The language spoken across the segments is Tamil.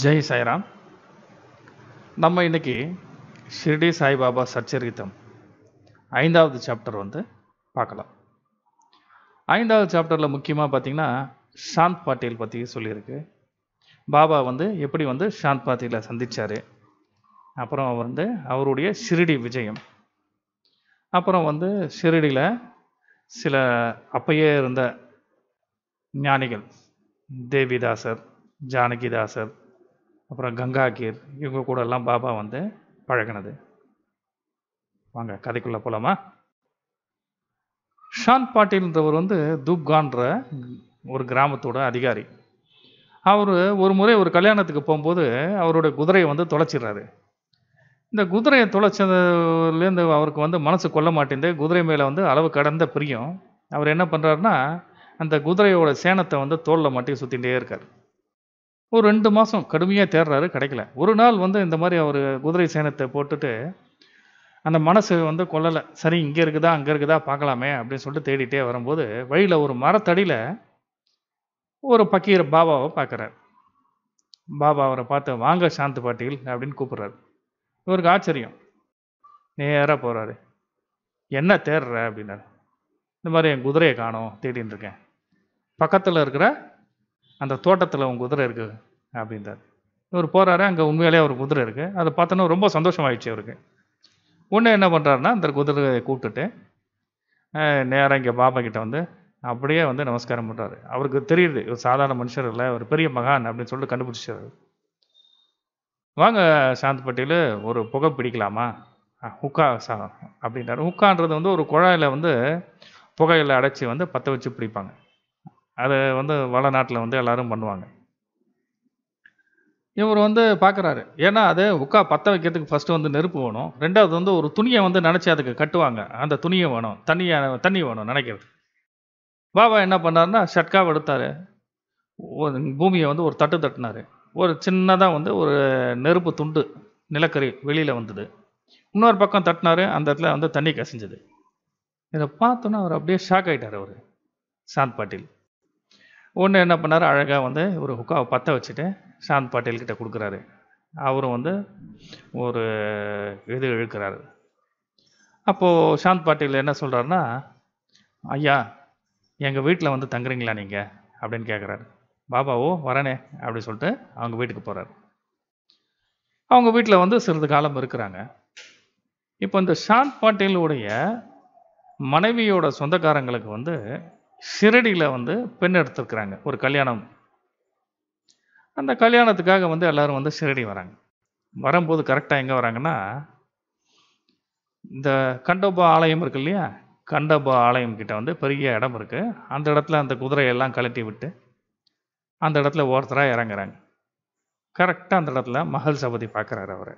ஜெய் சாய்ராம் நம்ம இன்றைக்கி ஷிர்டி சாய்பாபா சச்சரித்தம் ஐந்தாவது சாப்டர் வந்து பார்க்கலாம் ஐந்தாவது சாப்டரில் முக்கியமாக பார்த்தீங்கன்னா சாந்த் பாட்டீல் பற்றி சொல்லியிருக்கு பாபா வந்து எப்படி வந்து சாந்த் பாட்டீலை சந்தித்தார் அப்புறம் வந்து அவருடைய ஷிரடி விஜயம் அப்புறம் வந்து ஷிரடியில் சில அப்பயே இருந்த ஞானிகள் தேவிதாசர் ஜானகிதாசர் அப்புறம் கங்கா கீர் இவங்க கூட எல்லாம் பாபா வந்து பழகினது வாங்க கதைக்குள்ளே போகலாமா ஷான் பாட்டீல்ன்றவர் வந்து தூப்கான்ற ஒரு கிராமத்தோட அதிகாரி அவர் ஒரு முறை ஒரு கல்யாணத்துக்கு போகும்போது அவருடைய குதிரையை வந்து தொலைச்சிடுறாரு இந்த குதிரையை தொலைச்சதுலேருந்து அவருக்கு வந்து மனசு கொல்ல மாட்டேங்குது குதிரை மேலே வந்து அளவு கடந்த பிரியம் அவர் என்ன பண்ணுறாருனா அந்த குதிரையோட சேனத்தை வந்து தோளில் மாட்டி சுற்றிகிட்டே இருக்கார் ஒரு ரெண்டு மாதம் கடுமையாக தேடுறாரு கிடைக்கல ஒரு நாள் வந்து இந்த மாதிரி அவர் குதிரை சேனத்தை போட்டுட்டு அந்த மனசு வந்து கொல்லலை சரி இங்கே இருக்குதா அங்கே இருக்குதா பார்க்கலாமே அப்படின்னு சொல்லிட்டு தேடிட்டே வரும்போது வழியில் ஒரு மரத்தடியில் ஒரு பக்கீர பாபாவை பார்க்குறாரு பாபா அவரை பார்த்து வாங்க சாந்த் பாட்டில் அப்படின்னு கூப்பிட்றாரு இவருக்கு ஆச்சரியம் நேராக போகிறாரு என்ன தேடுற அப்படின்னாரு இந்த மாதிரி என் குதிரையை காணும் தேடின்னு இருக்கேன் பக்கத்தில் இருக்கிற அந்த தோட்டத்தில் உன் குதிரை இருக்குது அப்படின்றார் இவர் போகிறாரு அங்கே உண்மையிலே ஒரு குதிரை இருக்குது அதை பார்த்தோன்னா ரொம்ப சந்தோஷமாயிடுச்சு அவருக்கு உடனே என்ன பண்ணுறாருன்னா அந்த குதிரையை கூப்பிட்டுட்டு நேராக இங்கே பாபா கிட்ட வந்து அப்படியே வந்து நமஸ்காரம் பண்ணுறாரு அவருக்கு தெரியுது ஒரு சாதாரண மனுஷர் இல்லை ஒரு பெரிய மகான் அப்படின்னு சொல்லிட்டு கண்டுபிடிச்சார் வாங்க சாந்தப்பட்டியில் ஒரு புகை பிடிக்கலாமா ஹுக்கா சா அப்படின்றாரு ஹுக்கான்றது வந்து ஒரு குழாயில் வந்து புகையில் அடைச்சி வந்து பற்ற வச்சு பிடிப்பாங்க அது வந்து நாட்டில் வந்து எல்லோரும் பண்ணுவாங்க இவர் வந்து பார்க்குறாரு ஏன்னா அது உக்கா பற்ற வைக்கிறதுக்கு ஃபஸ்ட்டு வந்து நெருப்பு வேணும் ரெண்டாவது வந்து ஒரு துணியை வந்து நினச்சி அதுக்கு கட்டுவாங்க அந்த துணியை வேணும் தண்ணியை தண்ணி வேணும் நினைக்கிறது பாபா என்ன பண்ணார்னா ஷட்காவை எடுத்தார் பூமியை வந்து ஒரு தட்டு தட்டினார் ஒரு சின்னதாக வந்து ஒரு நெருப்பு துண்டு நிலக்கரி வெளியில் வந்தது இன்னொரு பக்கம் தட்டினார் அந்த இடத்துல வந்து தண்ணி கசிஞ்சது இதை பார்த்தோன்னா அவர் அப்படியே ஷாக் ஆகிட்டார் அவர் சாந்த் பாட்டில் ஒன்று என்ன பண்ணார் அழகாக வந்து ஒரு ஹுக்காவை பற்ற வச்சுட்டு சாந்த் பாட்டீல்கிட்ட கொடுக்குறாரு அவரும் வந்து ஒரு இது இழுக்கிறாரு அப்போது சாந்த் பாட்டேல் என்ன சொல்கிறாருன்னா ஐயா எங்கள் வீட்டில் வந்து தங்குறீங்களா நீங்கள் அப்படின்னு கேட்குறாரு பாபாவோ வரனே அப்படின்னு சொல்லிட்டு அவங்க வீட்டுக்கு போகிறாரு அவங்க வீட்டில் வந்து சிறிது காலம் இருக்கிறாங்க இப்போ இந்த சாந்த் பாட்டீலுடைய மனைவியோட சொந்தக்காரங்களுக்கு வந்து சிறடியில் வந்து பெண் எடுத்துருக்குறாங்க ஒரு கல்யாணம் அந்த கல்யாணத்துக்காக வந்து எல்லோரும் வந்து சிறடி வராங்க வரும்போது கரெக்டாக எங்கே வராங்கன்னா இந்த கண்டபா ஆலயம் இருக்கு இல்லையா கண்டபா ஆலயம் கிட்ட வந்து பெரிய இடம் இருக்குது அந்த இடத்துல அந்த குதிரையெல்லாம் கழட்டி விட்டு அந்த இடத்துல ஒருத்தராக இறங்குறாங்க கரெக்டாக அந்த இடத்துல மகள் சபதி பார்க்குறாரு அவர்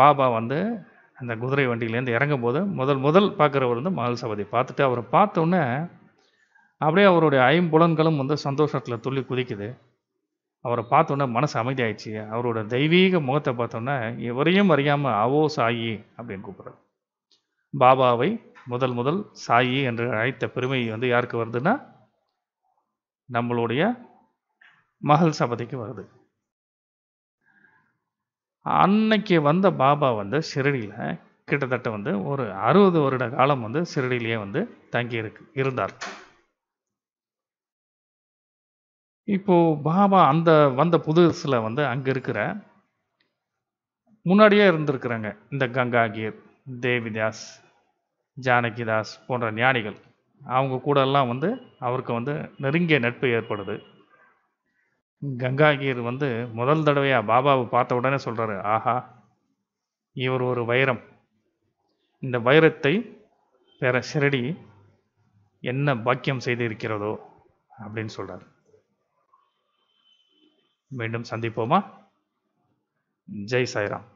பாபா வந்து அந்த குதிரை வண்டியிலேருந்து இறங்கும் போது முதல் முதல் பார்க்குறவர் வந்து மகள் சபதி பார்த்துட்டு அவரை பார்த்தோன்னே அப்படியே அவருடைய ஐம்புலன்களும் வந்து சந்தோஷத்தில் துள்ளி குதிக்குது அவரை பார்த்தோன்னே மனசு அமைதியாயிடுச்சு அவரோட தெய்வீக முகத்தை பார்த்தோன்னே எவரையும் அறியாமல் அவோ சாயி அப்படின்னு கூப்பிட்றாரு பாபாவை முதல் முதல் சாயி என்று அழைத்த பெருமை வந்து யாருக்கு வருதுன்னா நம்மளுடைய மகள் சபதிக்கு வருது அன்னைக்கு வந்த பாபா வந்து ஷிரடியில் கிட்டத்தட்ட வந்து ஒரு அறுபது வருட காலம் வந்து ஷிரடியிலேயே வந்து தங்கி இருக்கு இருந்தார் இப்போ பாபா அந்த வந்த புதுசுல வந்து அங்க இருக்கிற முன்னாடியே இருந்திருக்கிறாங்க. இந்த கங்கா கீர், தேவிதாஸ், ஜானகிதாஸ் போன்ற ஞானிகள். அவங்க கூடல்லாம் வந்து அவருக்கு வந்து நெருங்கிய நட்பு ஏற்படுது. கங்காகீர் வந்து முதல் தடவையாக பாபாவை பார்த்த உடனே சொல்கிறாரு "ஆஹா! இவர் ஒரு வைரம். இந்த வைரத்தை பெற ஷிரடி என்ன பாக்கியம் செய்திருக்கிறதோ!" அப்படின்னு சொல்கிறார் மீண்டும் சந்திப்போமா ஜெய் சாய்ராம்